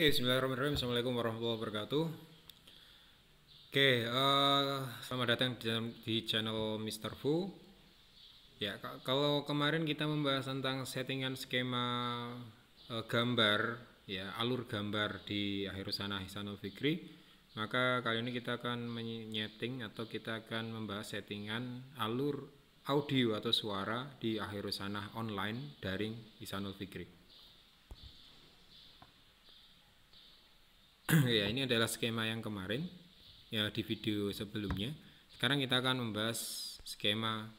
Oke, okay, bismillahirrahmanirrahim. Assalamualaikum warahmatullahi wabarakatuh. Oke, okay, uh, eh, selamat datang di channel, di channel Mr. Fu. Ya, kalau kemarin kita membahas tentang settingan skema uh, gambar, ya alur gambar di akhir sana Hisano Fikri, maka kali ini kita akan menyeting atau kita akan membahas settingan alur audio atau suara di akhir sana online daring Hisanul Fikri. ya ini adalah skema yang kemarin ya di video sebelumnya. Sekarang kita akan membahas skema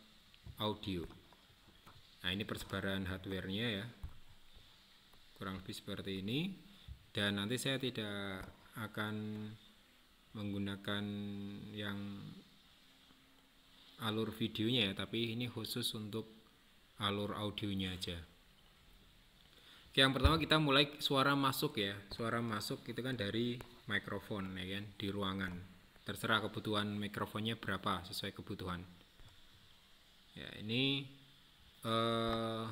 audio. Nah, ini persebaran hardware ya. Kurang lebih seperti ini. Dan nanti saya tidak akan menggunakan yang alur videonya ya, tapi ini khusus untuk alur audionya aja yang pertama kita mulai suara masuk ya suara masuk itu kan dari mikrofon ya kan di ruangan terserah kebutuhan mikrofonnya berapa sesuai kebutuhan ya ini uh,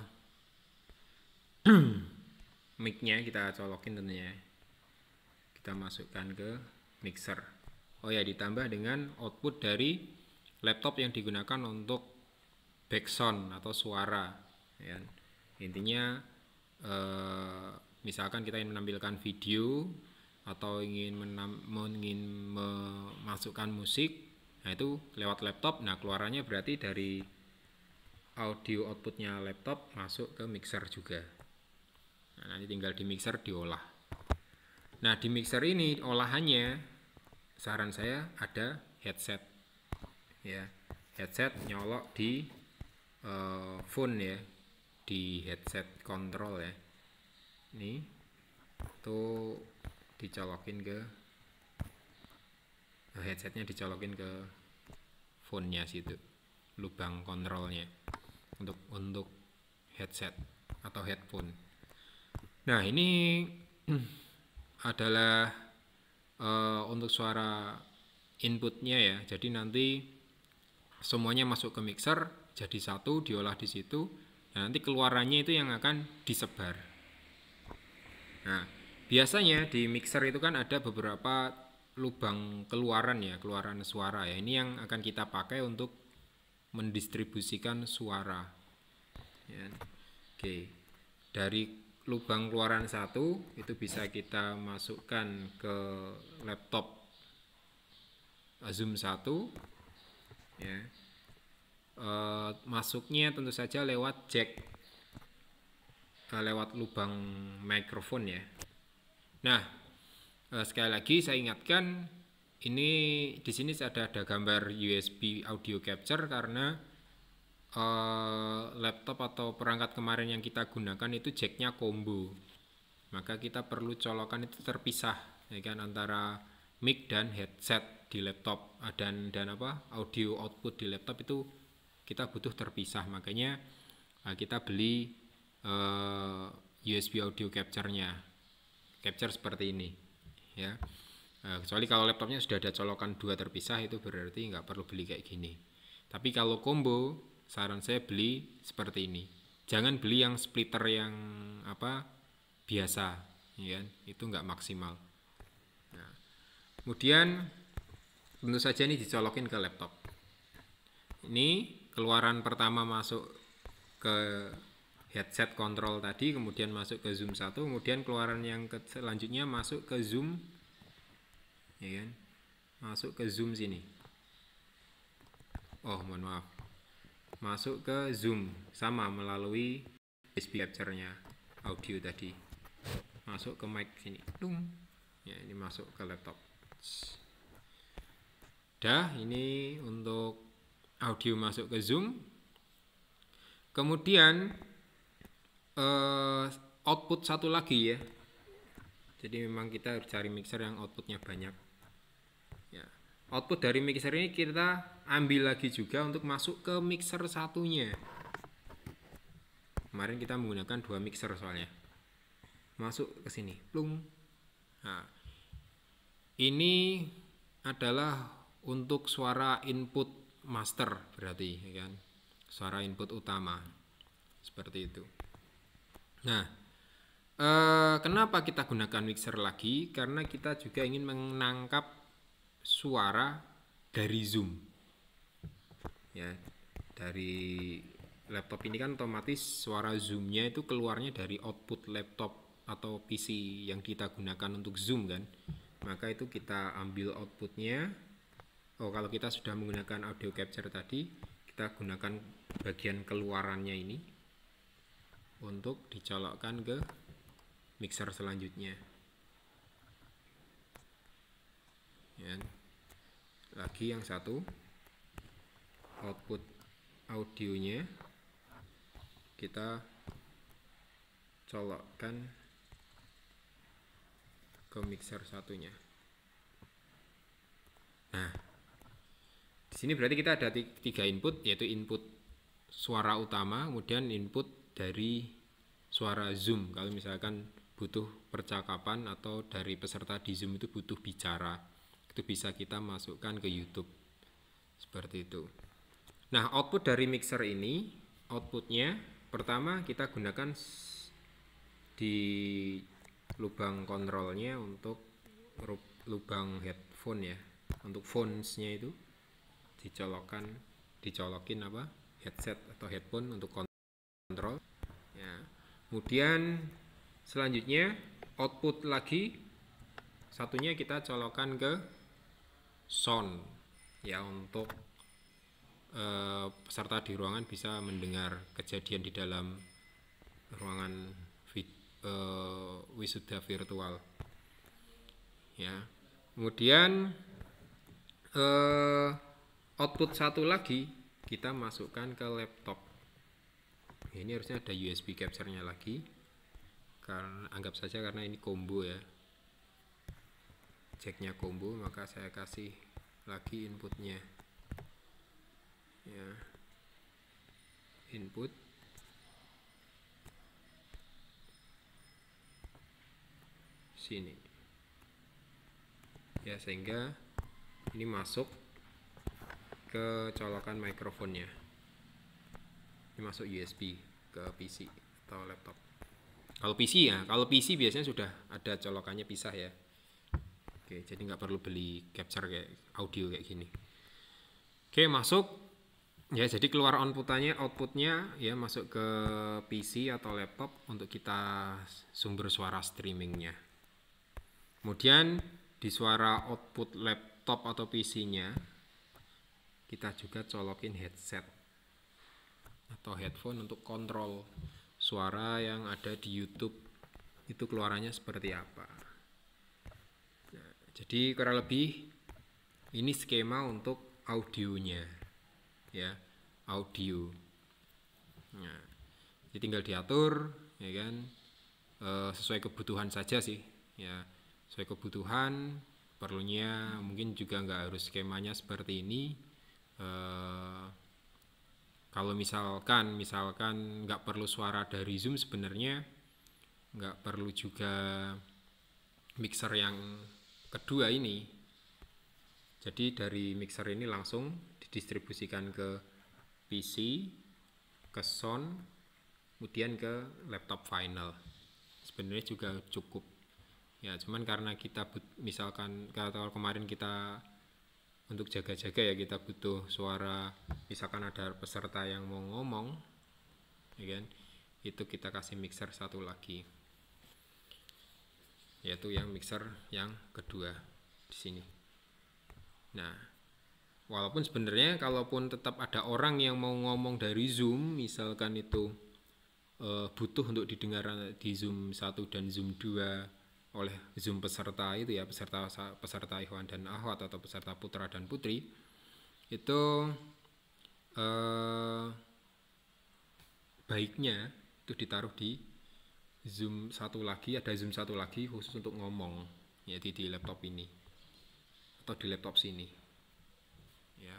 mic-nya kita colokin tentunya ya. kita masukkan ke mixer oh ya ditambah dengan output dari laptop yang digunakan untuk backsound atau suara ya kan? intinya Eh, misalkan kita ingin menampilkan video atau ingin menam, ingin memasukkan musik nah itu lewat laptop nah keluarannya berarti dari audio outputnya laptop masuk ke mixer juga nah, nanti tinggal di mixer diolah nah di mixer ini olahannya saran saya ada headset ya headset nyolok di uh, phone ya di headset control ya ini tuh dicolokin ke headsetnya dicolokin ke phone-nya situ lubang kontrolnya untuk untuk headset atau headphone nah ini adalah uh, untuk suara inputnya ya jadi nanti semuanya masuk ke mixer jadi satu diolah di situ Nah, nanti keluarannya itu yang akan disebar. Nah, biasanya di mixer itu kan ada beberapa lubang keluaran ya, keluaran suara ya. Ini yang akan kita pakai untuk mendistribusikan suara. Ya. Oke. Dari lubang keluaran satu itu bisa kita masukkan ke laptop Zoom 1 ya Eh, masuknya tentu saja lewat jack eh, lewat lubang mikrofon ya nah eh, sekali lagi saya ingatkan ini di sini ada ada gambar USB audio capture karena laptop atau perangkat kemarin yang kita gunakan itu jacknya combo maka kita perlu colokan itu terpisah ya kan antara mic dan headset di laptop ah, dan dan apa audio output di laptop itu kita butuh terpisah makanya uh, kita beli uh, eh, USB audio capture-nya capture seperti ini ya uh, kecuali kalau laptopnya sudah ada colokan dua terpisah itu berarti nggak perlu beli kayak gini tapi kalau combo saran saya beli seperti ini jangan beli yang splitter yang apa biasa ya kan? itu nggak maksimal nah, kemudian tentu saja ini dicolokin ke laptop ini keluaran pertama masuk ke headset kontrol tadi, kemudian masuk ke zoom 1, kemudian keluaran yang selanjutnya masuk ke zoom ya kan? Masuk ke zoom sini. Oh, mohon maaf. Masuk ke zoom sama melalui USB capture-nya audio tadi. Masuk ke mic sini. Lum. Ya, ini masuk ke laptop. Dah, ini untuk audio masuk ke Zoom. Kemudian uh, output satu lagi ya. Jadi memang kita harus cari mixer yang outputnya banyak. Ya. Output dari mixer ini kita ambil lagi juga untuk masuk ke mixer satunya. Kemarin kita menggunakan dua mixer soalnya. Masuk ke sini, plung. Nah, ini adalah untuk suara input master berarti ya kan suara input utama seperti itu nah eh, kenapa kita gunakan mixer lagi karena kita juga ingin menangkap suara dari zoom ya dari laptop ini kan otomatis suara zoomnya itu keluarnya dari output laptop atau PC yang kita gunakan untuk zoom kan maka itu kita ambil outputnya oh kalau kita sudah menggunakan audio capture tadi kita gunakan bagian keluarannya ini untuk dicolokkan ke mixer selanjutnya ya. lagi yang satu output audionya kita colokkan ke mixer satunya nah sini berarti kita ada tiga input yaitu input suara utama, kemudian input dari suara zoom. Kalau misalkan butuh percakapan atau dari peserta di zoom itu butuh bicara, itu bisa kita masukkan ke YouTube seperti itu. Nah output dari mixer ini outputnya pertama kita gunakan di lubang kontrolnya untuk lubang headphone ya untuk phonesnya itu dicolokan dicolokin apa headset atau headphone untuk kontrol ya kemudian selanjutnya output lagi satunya kita colokan ke sound ya untuk eh, peserta di ruangan bisa mendengar kejadian di dalam ruangan vid, eh, wisuda virtual ya kemudian eh, output satu lagi kita masukkan ke laptop ini harusnya ada USB capture-nya lagi karena anggap saja karena ini combo ya Ceknya combo maka saya kasih lagi inputnya ya input sini ya sehingga ini masuk ke colokan mikrofonnya ini masuk USB ke PC atau laptop kalau PC ya kalau PC biasanya sudah ada colokannya pisah ya oke jadi nggak perlu beli capture kayak audio kayak gini oke masuk ya jadi keluar outputnya outputnya ya masuk ke PC atau laptop untuk kita sumber suara streamingnya kemudian di suara output laptop atau PC nya kita juga colokin headset atau headphone untuk kontrol suara yang ada di YouTube itu keluarannya seperti apa. Nah, jadi kurang lebih ini skema untuk audionya ya audio. Nah, jadi tinggal diatur ya kan e, sesuai kebutuhan saja sih ya sesuai kebutuhan perlunya mungkin juga nggak harus skemanya seperti ini Eh, kalau misalkan misalkan nggak perlu suara dari zoom sebenarnya nggak perlu juga mixer yang kedua ini jadi dari mixer ini langsung didistribusikan ke PC ke sound kemudian ke laptop final sebenarnya juga cukup ya cuman karena kita misalkan kalau kemarin kita untuk jaga-jaga ya kita butuh suara misalkan ada peserta yang mau ngomong ya kan itu kita kasih mixer satu lagi yaitu yang mixer yang kedua di sini nah walaupun sebenarnya kalaupun tetap ada orang yang mau ngomong dari zoom misalkan itu e, butuh untuk didengar di zoom 1 dan zoom 2 oleh zoom peserta itu ya peserta peserta Ikhwan dan Ahwat atau peserta putra dan putri itu eh, baiknya itu ditaruh di zoom satu lagi ada zoom satu lagi khusus untuk ngomong yaitu di laptop ini atau di laptop sini ya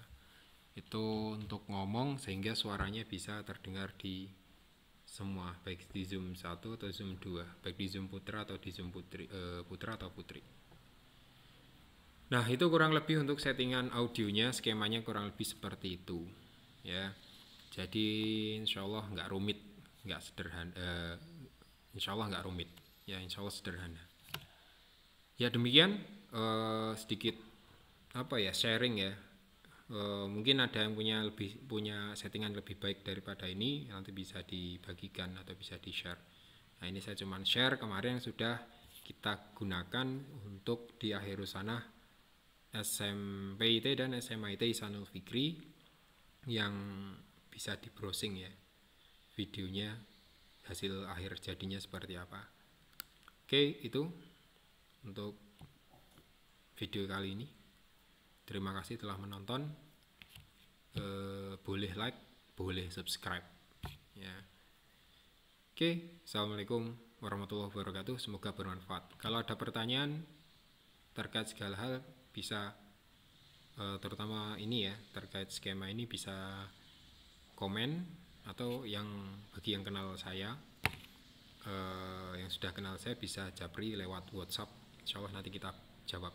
itu untuk ngomong sehingga suaranya bisa terdengar di semua baik di zoom 1 atau zoom 2 baik di zoom putra atau di zoom putri eh, putra atau putri nah itu kurang lebih untuk settingan audionya skemanya kurang lebih seperti itu ya jadi insya Allah nggak rumit nggak sederhana eh, Insya Allah nggak rumit ya insya Allah sederhana ya demikian eh, sedikit apa ya sharing ya Eh, mungkin ada yang punya lebih punya settingan lebih baik daripada ini nanti bisa dibagikan atau bisa di share nah ini saya cuma share kemarin yang sudah kita gunakan untuk di akhir sana SMPIT dan SMIT Sanul Fikri yang bisa di browsing ya videonya hasil akhir jadinya seperti apa oke itu untuk video kali ini Terima kasih telah menonton. E, boleh like, boleh subscribe. Ya. Oke, assalamualaikum warahmatullahi wabarakatuh. Semoga bermanfaat. Kalau ada pertanyaan terkait segala hal, bisa e, terutama ini ya terkait skema ini bisa komen atau yang bagi yang kenal saya eh, yang sudah kenal saya bisa japri lewat WhatsApp. Insya Allah nanti kita jawab.